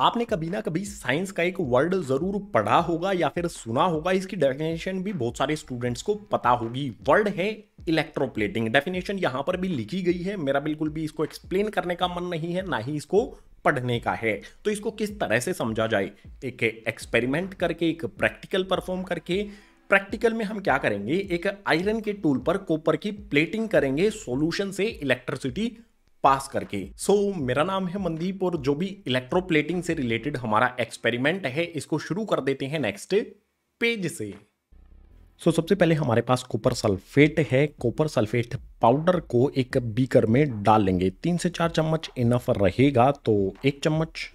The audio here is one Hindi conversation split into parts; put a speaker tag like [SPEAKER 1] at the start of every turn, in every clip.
[SPEAKER 1] आपने कभी ना कभी साइंस का एक वर्ड जरूर पढ़ा होगा या फिर सुना होगा इसकी डेफिनेशन भी बहुत सारे स्टूडेंट्स को पता होगी वर्ड है इलेक्ट्रोप्लेटिंग डेफिनेशन यहाँ पर भी लिखी गई है मेरा बिल्कुल भी इसको एक्सप्लेन करने का मन नहीं है ना ही इसको पढ़ने का है तो इसको किस तरह से समझा जाए एक एक्सपेरिमेंट करके एक प्रैक्टिकल परफॉर्म करके प्रैक्टिकल में हम क्या करेंगे एक आयरन के टूल पर कॉपर की प्लेटिंग करेंगे सॉल्यूशन से इलेक्ट्रिसिटी पास करके सो so, मेरा नाम है मनदीप और जो भी इलेक्ट्रोप्लेटिंग से रिलेटेड हमारा एक्सपेरिमेंट है इसको शुरू कर देते हैं नेक्स्ट पेज से सो so, सबसे पहले हमारे पास कॉपर सल्फेट है कॉपर सल्फेट पाउडर को एक बीकर में डाल लेंगे तीन से चार चम्मच इनफ रहेगा तो एक चम्मच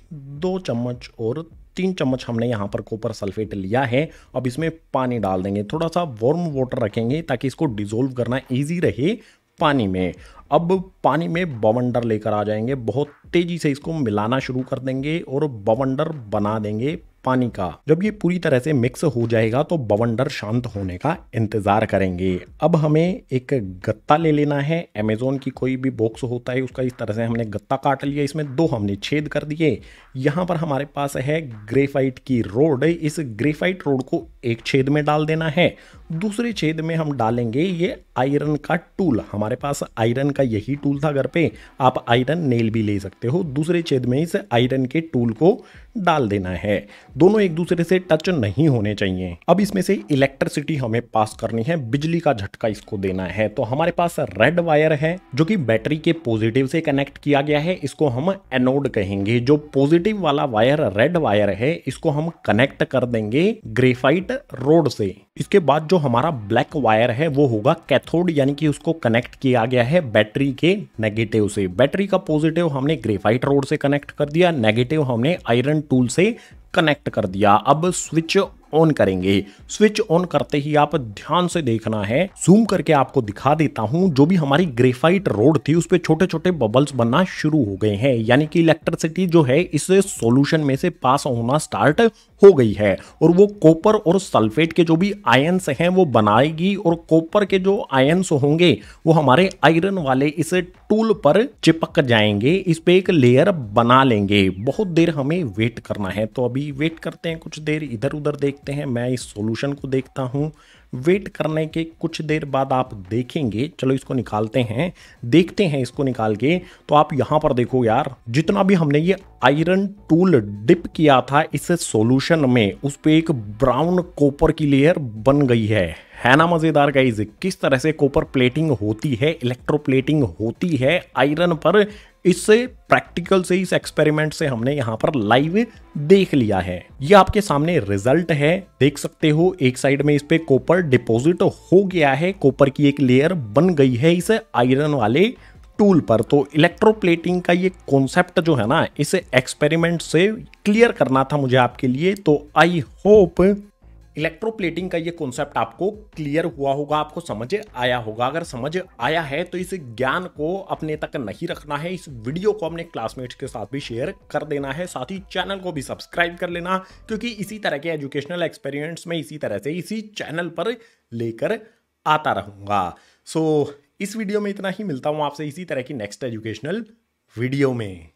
[SPEAKER 1] दो चम्मच और तीन चम्मच हमने यहाँ पर कॉपर सल्फेट लिया है अब इसमें पानी डाल देंगे थोड़ा सा वार्म वाटर रखेंगे ताकि इसको डिजोल्व करना ईजी रहे पानी में अब पानी में बवंडर लेकर आ जाएंगे बहुत तेज़ी से इसको मिलाना शुरू कर देंगे और बवंडर बना देंगे पानी का जब ये पूरी तरह से मिक्स हो जाएगा तो बवंडर शांत होने का इंतजार करेंगे अब हमें एक गत्ता ले लेना है अमेजोन की कोई भी बॉक्स होता है उसका इस तरह से हमने गत्ता काट लिया इसमें दो हमने छेद कर दिए यहाँ पर हमारे पास है ग्रेफाइट की रोड इस ग्रेफाइट रोड को एक छेद में डाल देना है दूसरे छेद में हम डालेंगे ये आयरन का टूल हमारे पास आयरन का यही टूल था घर पे आप आयरन नेल भी ले सकते हो दूसरे छेद में इस आयरन के टूल को डाल देना है दोनों एक दूसरे से टच नहीं होने चाहिए अब इसमें से इलेक्ट्रिसिटी हमें पास करनी है बिजली का झटका इसको देना है तो हमारे पास रेड वायर है जो कि बैटरी के पॉजिटिव से कनेक्ट किया गया है इसको हम एनोड कहेंगे जो पॉजिटिव वाला वायर रेड वायर है इसको हम कनेक्ट कर देंगे ग्रेफाइट रोड से इसके बाद जो हमारा ब्लैक वायर है वो होगा कैथोड यानी कि उसको कनेक्ट किया गया है बैटरी के नेगेटिव से बैटरी का पॉजिटिव हमने ग्रेफाइट रोड से कनेक्ट कर दिया नेगेटिव हमने आयरन टूल से कनेक्ट कर दिया अब स्विच ऑन करेंगे स्विच ऑन करते ही आप ध्यान से देखना है जूम करके आपको दिखा देता हूं जो भी हमारी ग्रेफाइट रोड थी उस पर छोटे छोटे बबल्स बनना शुरू हो गए हैं यानी कि इलेक्ट्रिसिटी जो है इस सोल्यूशन में से पास होना स्टार्ट हो गई है और वो कॉपर और सल्फेट के जो भी आयन्स हैं वो बनाएगी और कॉपर के जो आयन्स होंगे वो हमारे आयरन वाले इस टूल पर चिपक जाएंगे इस पे एक लेयर बना लेंगे बहुत देर हमें वेट करना है तो अभी वेट करते हैं कुछ देर इधर उधर देख देखते हैं मैं इस सॉल्यूशन को देखता हूँ वेट करने के कुछ देर बाद आप देखेंगे चलो इसको निकालते हैं देखते हैं इसको निकाल के तो आप यहाँ पर देखो यार जितना भी हमने ये आयरन टूल डिप किया था इस सॉल्यूशन में उस पर एक ब्राउन कॉपर की लेयर बन गई है है ना मज़ेदार गाइज किस तरह से कॉपर प्लेटिंग होती है इलेक्ट्रो प्लेटिंग होती है आयरन पर इससे प्रैक्टिकल से इस एक्सपेरिमेंट से हमने यहाँ पर लाइव देख लिया है ये आपके सामने रिजल्ट है देख सकते हो एक साइड में इस पे कॉपर डिपॉजिट हो गया है कॉपर की एक लेयर बन गई है इस आयरन वाले टूल पर तो इलेक्ट्रोप्लेटिंग का ये कॉन्सेप्ट जो है ना इसे एक्सपेरिमेंट से क्लियर करना था मुझे आपके लिए तो आई होप इलेक्ट्रोप्लेटिंग का ये कॉन्सेप्ट आपको क्लियर हुआ होगा आपको समझ आया होगा अगर समझ आया है तो इस ज्ञान को अपने तक नहीं रखना है इस वीडियो को अपने क्लासमेट्स के साथ भी शेयर कर देना है साथ ही चैनल को भी सब्सक्राइब कर लेना क्योंकि इसी तरह के एजुकेशनल एक्सपेरिमेंट्स में इसी तरह से इसी चैनल पर लेकर आता रहूँगा सो so, इस वीडियो में इतना ही मिलता हूँ आपसे इसी तरह की नेक्स्ट एजुकेशनल वीडियो में